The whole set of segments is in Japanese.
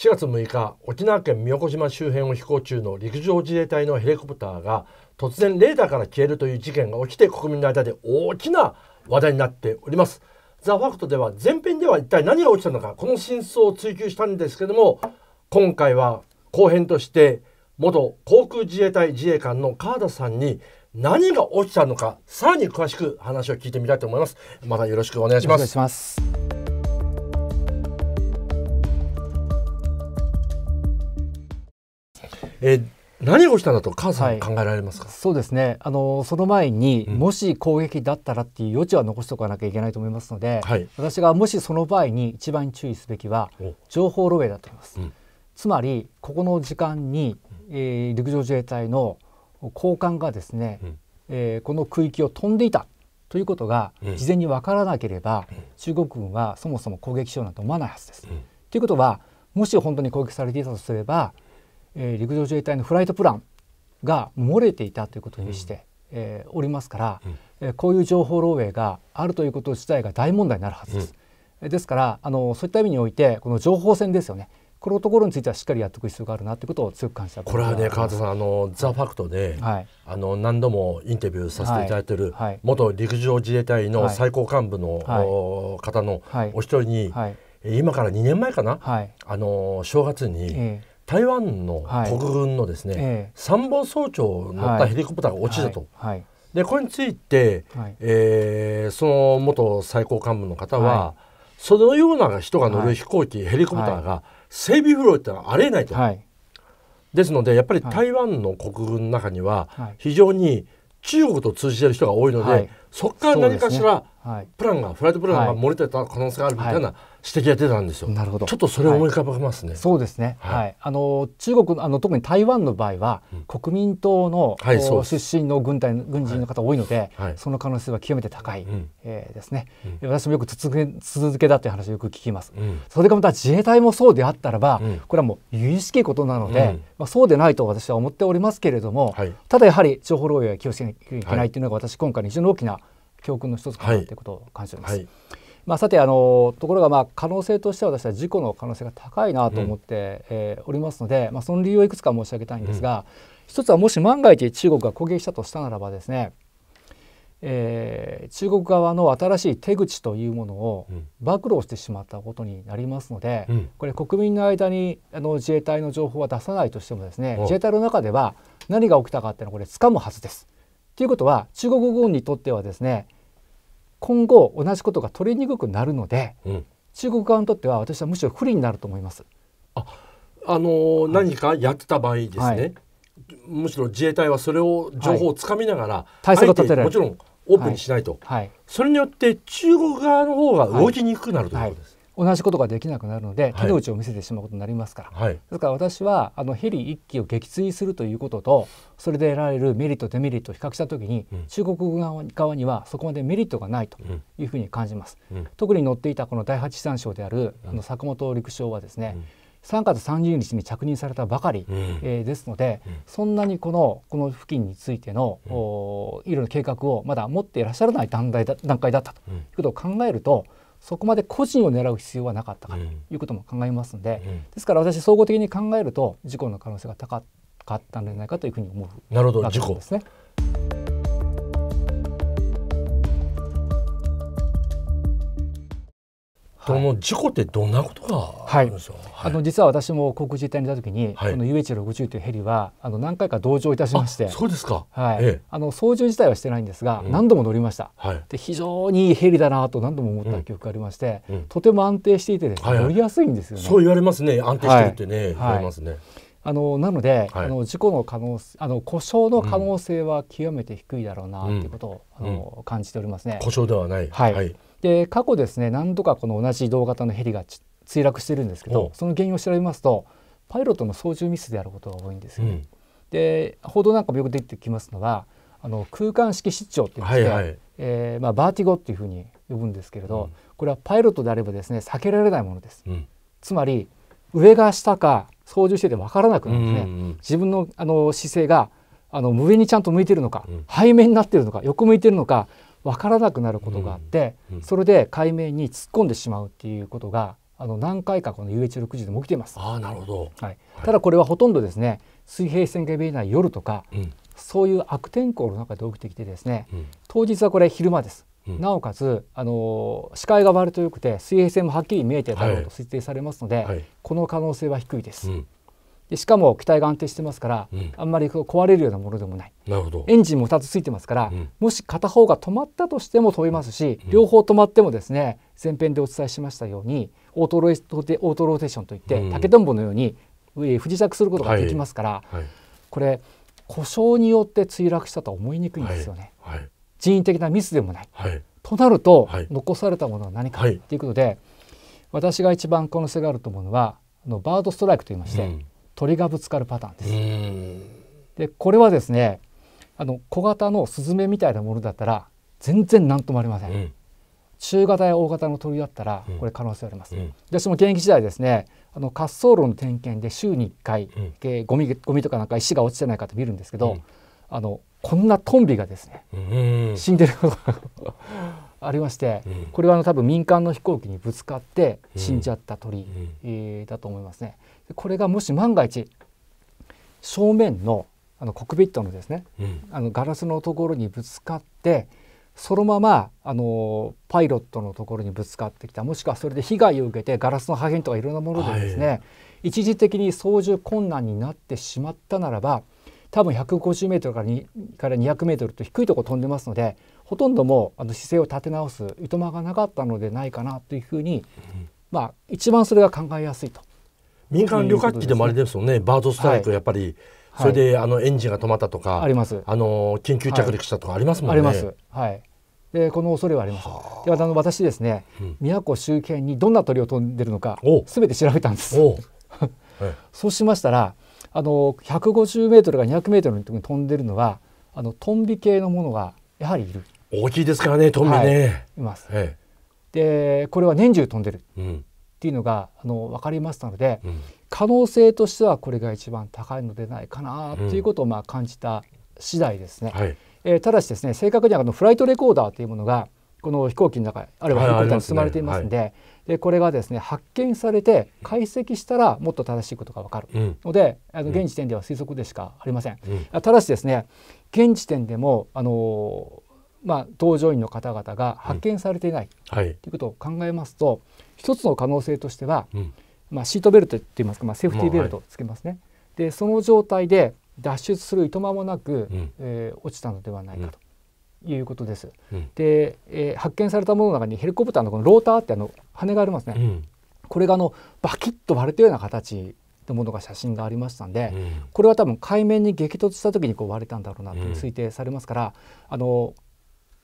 4月6日沖縄県宮古島周辺を飛行中の陸上自衛隊のヘリコプターが突然レーダーから消えるという事件が起きて国民の間で大きな話題になっております。ザ・ファクトでは前編では一体何が起きたのかこの真相を追求したんですけども今回は後編として元航空自衛隊自衛官の川田さんに何が起きたのかさらに詳しく話を聞いてみたいと思いますまたよろしくお願いしますお願いしますえ何をしたんだと母さん考えられますか、はい、そうですねあのその前に、もし攻撃だったらっていう余地は残しておかなきゃいけないと思いますので、私がもしその場合に一番注意すべきは情報漏洩だと思います、うん、つまりここの時間に、えー、陸上自衛隊の高官がですね、うん、えー、この区域を飛んでいたということが事前に分からなければ、中国軍はそもそも攻撃しようなんて思わないはずです。ということはもし本当に攻撃されていたとすればえー、陸上自衛隊のフライトプランが漏れていたということにして、うん、えー、おりますから、うん、えー、こういう情報漏洩があるということ自体が大問題になるはずです。うん、ですからあのそういった意味においてこの情報戦ですよねこのところについてはしっかりやっていく必要があるなということを強く感じたこれはね川田さんあのザ・ファクトで、はい、あの何度もインタビューさせていただいている、はい、元陸上自衛隊の最高幹部の、はい、方のお一人に、今から2年前かな、あの正月に、えー台湾の国軍のですね、参、謀、総長を乗ったヘリコプターが落ちたと。はい、でこれについて、はい、えー、その元最高幹部の方は、そのような人が乗る飛行機、ヘリコプターが整備不良ってのはありえないと。ですのでやっぱり台湾の国軍の中には非常に中国と通じてる人が多いので、はい、そこから何かしら、プランが、フライトプランが漏れてた可能性があるみたいな指摘が出たんですよ。はい、なるほどちょっとそれを思い浮かべますね。はい、そうですね、はいあの中国あの特に台湾の場合は、国民党の、はい、出身の軍隊軍人の方多いので、その可能性は極めて高い、うえですね、うん、私もよく続け続けだという話をよく聞きます、うん、それがまた自衛隊もそうであったらば、うん、これはもう由々しきことなので、まあ、そうでないと私は思っておりますけれども、ただやはり情報漏洩は気をつけなきゃいけないというのが私今回の非常に大きな教訓の一つかなということを感じています。はい、まあ、さてあのところがまあ可能性としては私は事故の可能性が高いなと思って、うん、えー、おりますので、まあ、その理由をいくつか申し上げたいんですが、うん、一つはもし万が一中国が攻撃したとしたならばですねえー、中国側の新しい手口というものを暴露してしまったことになりますので、うん、これ国民の間にあの自衛隊の情報は出さないとしてもですね自衛隊の中では何が起きたかっていうのはこれ掴むはずです。ということは中国軍にとってはですね今後同じことが取りにくくなるので、うん、中国側にとっては私はむしろ不利になると思います。あ、あのーはい、何かやってた場合ですね、はい、むしろ自衛隊はそれを情報をつかみながら、はい、対策を立てられるもちろんオープンにしないと、はいそれによって中国側の方が動きにくくなるということです。同じことができなくなるので、手の内を見せてしまうことになりますから、はい、ですから私はあのヘリ1機を撃墜するということとそれで得られるメリットデメリットを比較した時に、うん、中国側にはそこまでメリットがないというふうに感じます、うん、特に乗っていたこの第8三章であるあの坂本陸将はですね、うん3月30日に着任されたばかり、うん、えー、ですので、うん、そんなにこのこの付近についての、うん、いろいろな計画をまだ持っていらっしゃらない段階だ段階だったということを考えると、うんそこまで個人を狙う必要はなかったかということも考えますので、うん、ですから私総合的に考えると事故の可能性が高かったんじゃないかというふうに思うなるほど事故ですね。この事故ってどんなことがあるんですか、はい、あの実は私も航空自衛隊にいた時に、はい、この UH60 というヘリはあの何回か同乗いたしましてそうですか、はい、ええ、あの操縦自体はしてないんですが、うん、何度も乗りました、はい、で非常にいいヘリだなと何度も思った記憶がありまして、うんうん、とても安定していて、ね、乗りやすいんですよね、そう言われますね安定してるってね、はい、ますね、あのなので、はい、あの事故の可能あの故障の可能性は極めて低いだろうなということを、うん、あの、うん、感じておりますね。故障ではない、はい、はい、で過去ですね何度かこの同じ同型のヘリが墜落してるんですけどその原因を調べますとパイロットの操縦ミスであることが多いんですよ、うん、で報道なんかもよく出てきますのはあの空間式失調って言って、はいはい、えー、まあ、バーティゴっていうふうに呼ぶんですけれど、うん、これはパイロットであればですね避けられないものです、うん、つまり上が下か操縦してて分からなくなるんですね、うんうん自分のあの姿勢があの上にちゃんと向いてるのか、背面になってるのか横向いてるのか分からなくなることがあって、それで解明に突っ込んでしまうっていうことがあの何回かこの UH60 でも起きてます。あなるほど、はい、ただこれはほとんどですね水平線が見えない夜とか、うん、そういう悪天候の中で起きてきてですね、うん、当日はこれ昼間です。うん、なおかつ、あの視界が割と良くて水平線もはっきり見えていたろうと推定されますので、はいはい、この可能性は低いです。でしかも機体が安定してますから、うん、あんまり壊れるようなものでもないなるほどエンジンも2つついてますから、うん、もし片方が止まったとしても飛びますし、うん、両方止まってもですね前編でお伝えしましたようにオートローテオートローテーションといって、竹とんぼのように不時着することができますから、はいはい、これ故障によって墜落したとは思いにくいんですよね。はい、人為的なミスでもない、となると、残されたものは何かということで、私が一番可能性があると思うのはあのバードストライクと言いまして、鳥がぶつかるパターンです。でこれはですねあの小型のスズメみたいなものだったら全然何ともありません、うん、中型や大型の鳥だったらこれ可能性あります、うん、私も現役時代ですねあの滑走路の点検で週に1回、うん、えゴミゴミとかなんか石が落ちてないかと見るんですけど、うん、あのこんなトンビがですね、死んでる ありまして、うん、これはあの多分民間の飛行機にぶつかって死んじゃった鳥、えだと思いますね。これがもし万が一正面のあのコックピットのですね、あのガラスのところにぶつかってそのままあのパイロットのところにぶつかってきたもしくはそれで被害を受けてガラスの破片とかいろんなものでですね、はい、一時的に操縦困難になってしまったならば多分150メートルから200メートルと低いとこ飛んでますのでほとんどもあの姿勢を立て直すいとまがなかったのでないかなというふうに、うん、まあ一番それが考えやすいと。民間旅客機でもあれですよね、ね、バードストライクやっぱり、はい、それであのエンジンが止まったとか、あります。あの緊急着陸したとかありますもんね。はい、あります。はい。でこの恐れはあります。であの私ですね、うん、宮古周辺にどんな鳥を飛んでるのかすべて調べたんです。そうしましたらあの150メートルが200メートルのとこに飛んでるのはあのトンビ系のものがやはりいる。大きいですからね飛んでね、はい、います、ええ、でこれは年中飛んでるっていうのが、うん、あの分かりましたので、うん、可能性としてはこれが一番高いのでないかなということをまあ感じた次第ですね、うんはい、えー、ただしですね正確にはあのフライトレコーダーというものがこの飛行機の中あるいはヘリコプターに積まれていますのではい、でこれがですね発見されて解析したらもっと正しいことが分かるので、うん、あの現時点では推測でしかありません、うん、ただしですね現時点でもあのまあ、搭乗員の方々が発見されていない、うん、はい、ということを考えますと一つの可能性としては、うん、まあ、シートベルトっていいますか、まあ、セーフティーベルトをつけますね、はい、でその状態で脱出するいとまもなく、うん、えー、落ちたのではないかと。いうことです、で、えー、発見されたものの中にヘリコプターのこのローターってあの羽がありますね、これがあのバキッと割れたような形のものが写真がありましたんで、これは多分海面に激突した時にこう割れたんだろうなと推定されますから、あの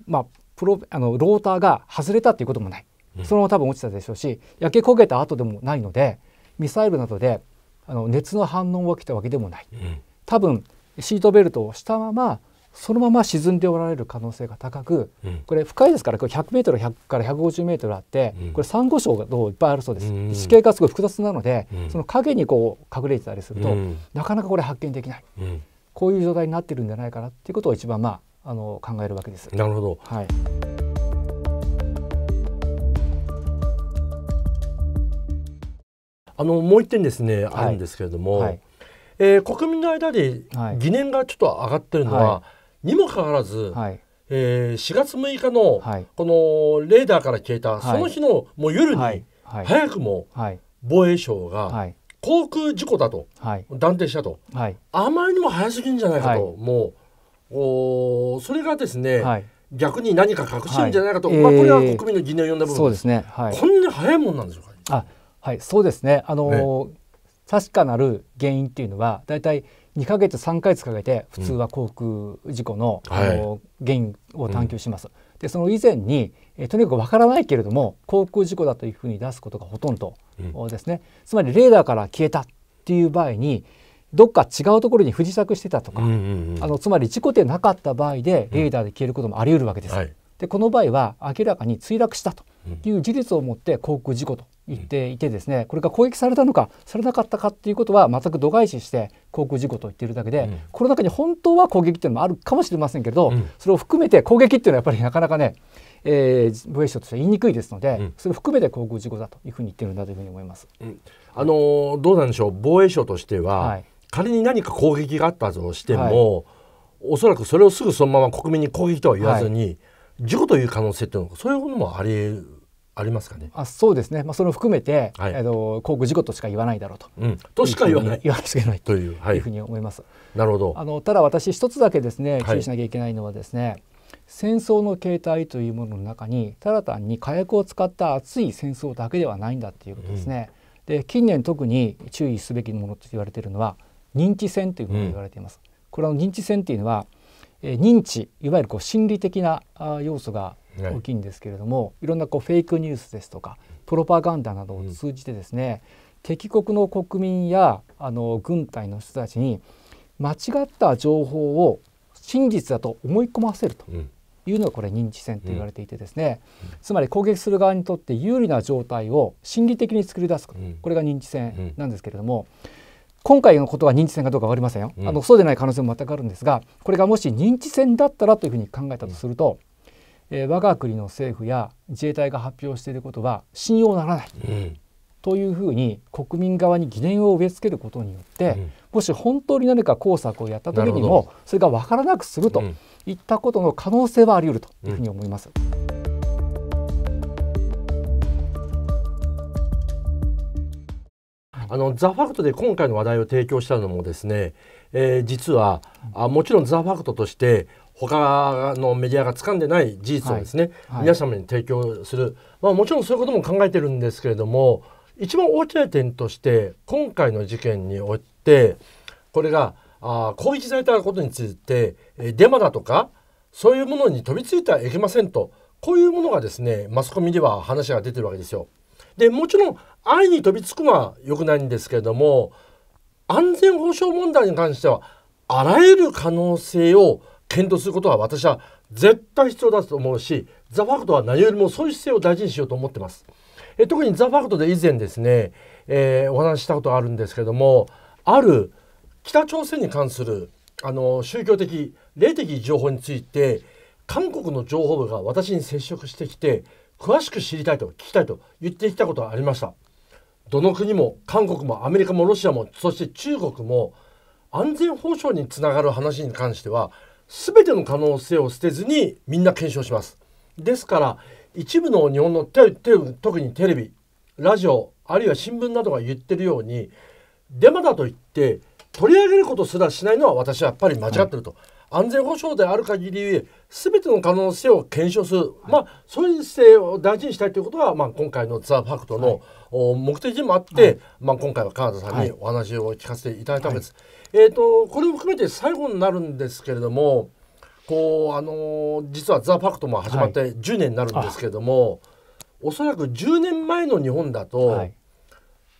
まあ、プロあのローターが外れたっていうこともない、そのまま多分落ちたでしょうし焼け焦げた後でもないのでミサイルなどであの熱の反応が起きたわけでもない、うん、多分シートベルトをしたままそのまま沈んでおられる可能性が高く、うん、これ深いですから100メートル100から150メートルあって、うん、これサンゴ礁がどういっぱいあるそうです、うん、地形がすごい複雑なので、その影にこう隠れてたりすると、なかなかこれ発見できない、こういう状態になってるんじゃないかなっていうことを一番まああの考えるわけです。なるほど、はい、あのもう一点ですね、はい、あるんですけれども、はい、えー、国民の間で疑念がちょっと上がってるのは、はい、にもかかわらず、はいえー、4月6日のこのレーダーから消えた、その日のもう夜に、早くも防衛省が航空事故だと断定したと、あまりにも早すぎるんじゃないかと、もうおそれがですね、はい、逆に何か隠してんじゃないかと、はい、まあ、これは国民の疑念を呼んだ部分、えー、そうですね、はい、こんな早いもんなんでしょうか、あはいそうですねあの確かなる原因っていうのは大体2か月3か月かけて普通は航空事故のうん、あの原因を探求します。うん、でその以前にえとにかくわからないけれども航空事故だというふうに出すことがほとんどですね、うん、つまりレーダーから消えたっていう場合にどっか違うところに不時着してたとか、うんうんうん、あのつまり事故でなかった場合でレーダーで消えることもあり得るわけです。うんはい、でこの場合は明らかに墜落したという事実をもって航空事故と言っていてですねこれが攻撃されたのかされなかったかっていうことは全く度外視して航空事故と言っているだけで、うん、この中に本当は攻撃っていうのもあるかもしれませんけれど、うん、それを含めて攻撃っていうのはやっぱりなかなかねえー、防衛省としては言いにくいですので、うん、それを含めて航空事故だというふうに言ってるんだというふうに思います。うん、あのどうなんでしょう防衛省としては、はい仮に何か攻撃があったとしても、はい、おそらくそれをすぐそのまま国民に攻撃とは言わずに、はい、事故という可能性というのそういうものもありありますかねあそうですね、まあ、それを含めて、はい、あの航空事故としか言わないだろうと。うん、としか言わない。言わないという,、はい、いうふうに思います。なるほどあのただ私一つだけですね注意しなきゃいけないのはですね、はい、戦争の形態というものの中にただ単に火薬を使った熱い戦争だけではないんだっていうことですね。うん、で近年特に注意すべきものと言われているのは認知戦というふうに言われています。うん、これは認知戦というのは、えー、認知いわゆるこう心理的なあ要素が大きいんですけれども、はい、いろんなこうフェイクニュースですとかプロパガンダなどを通じてですね、うん、敵国の国民やあの軍隊の人たちに間違った情報を真実だと思い込ませると。うんいうのがこれ認知戦と言われていてですね、うん、つまり攻撃する側にとって有利な状態を心理的に作り出すこと、うん、これが認知戦なんですけれども、うん今回のことは認知戦かどうか分かりませんよ、うん、あのそうでない可能性も全くあるんですがこれがもし認知戦だったらというふうに考えたとすると、うん、えー、我が国の政府や自衛隊が発表していることは信用ならない、うん、というふうに国民側に疑念を植え付けることによって、もし本当に何か工作をやった時にもそれが分からなくするといったことの可能性はあり得るというふうに思います。あのザ・ファクトで今回の話題を提供したのもですね、えー、実はあもちろんザ・ファクトとして他のメディアが掴んでない事実をですね、はいはい、皆様に提供する、まあ、もちろんそういうことも考えてるんですけれども一番大きな点として今回の事件においてこれがあ攻撃されたことについて、えデマだとかそういうものに飛びついてはいけませんとこういうものがですねマスコミでは話が出てるわけですよ。でもちろん安易に飛びつくのは良くないんですけれども安全保障問題に関してはあらゆる可能性を検討することは私は絶対必要だと思うしザ・ファクトは何よりもそういう姿勢を大事にしようと思ってます。え特にザ・ファクトで以前ですね、えー、お話ししたことがあるんですけどもある北朝鮮に関するあの宗教的霊的情報について韓国の情報部が私に接触してきて詳しく知りたいと聞きたいと言ってきたことはありました。どの国も韓国もアメリカもロシアもそして中国も安全保障につながる話に関しては全ての可能性を捨てずにみんな検証します。ですから一部の日本の特にテレビラジオあるいは新聞などが言ってるようにデマだと言って取り上げることすらしないのは私はやっぱり間違ってると。はい安全保障である限り全ての可能性を検証する、はい、まあそういう姿勢を大事にしたいということは、まあ、今回の「ザ・ファクトの、はい、目的もあって、はい、まあ、今回はカナダさんにお話を聞かせていただいたわけです。えーと、これを含めて最後になるんですけれどもこう、あのー、実は「ザ・ファクトも始まって10年になるんですけれども、おそらく10年前の日本だと、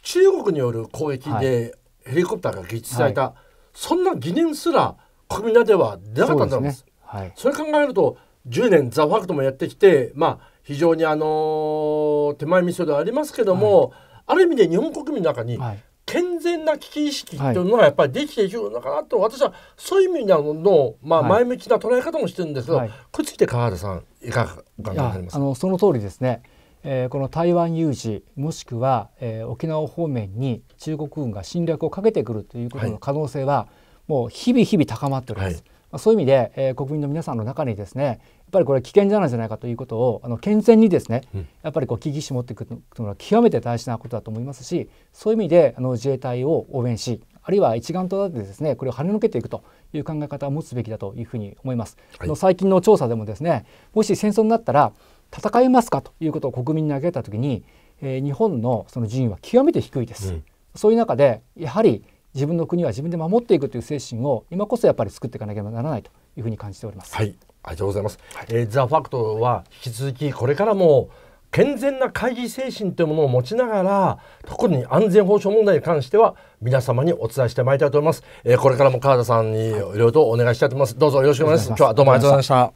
中国による攻撃でヘリコプターが撃墜された、そんな疑念すら国では出なかったんです、ねはい、それ考えると10年「ザ・ファクトもやってきてまあ非常にあの手前味噌ではありますけども、はい、ある意味で日本国民の中に、健全な危機意識というのはやっぱりできているのかなと、私はそういう意味のの、まあ、前向きな捉え方もしてるんですけど、はい、こっついて川原さんいかがお考えますかあのその通りですね、えー、この台湾有事もしくは、えー、沖縄方面に中国軍が侵略をかけてくるということの可能性は、はいもう日々日々高まっております。はい、そういう意味で、えー、国民の皆さんの中にですねやっぱりこれ危険じゃないじゃないかということをあの健全にですね、うん、やっぱりこう危機持っていくというのは極めて大事なことだと思いますしそういう意味であの自衛隊を応援しあるいは一丸となってですねこれを跳ねのけていくという考え方を持つべきだというふうに思います。はい、の最近の調査でもですねもし戦争になったら戦いますかということを国民に挙げたときに、えー、日本のその順位は極めて低いです。うん、そういう中でやはり自分の国は自分で守っていくという精神を今こそやっぱり作っていかなければならないというふうに感じております。はい、ありがとうございます。はえー、ザファクトは引き続きこれからも健全な会議精神というものを持ちながら特に安全保障問題に関しては皆様にお伝えしてまいりたいと思います、えー、これからも川田さんにいろいろとお願いしたいと思います、どうぞよろしくお願いします今日はどうもありがとうござい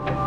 ました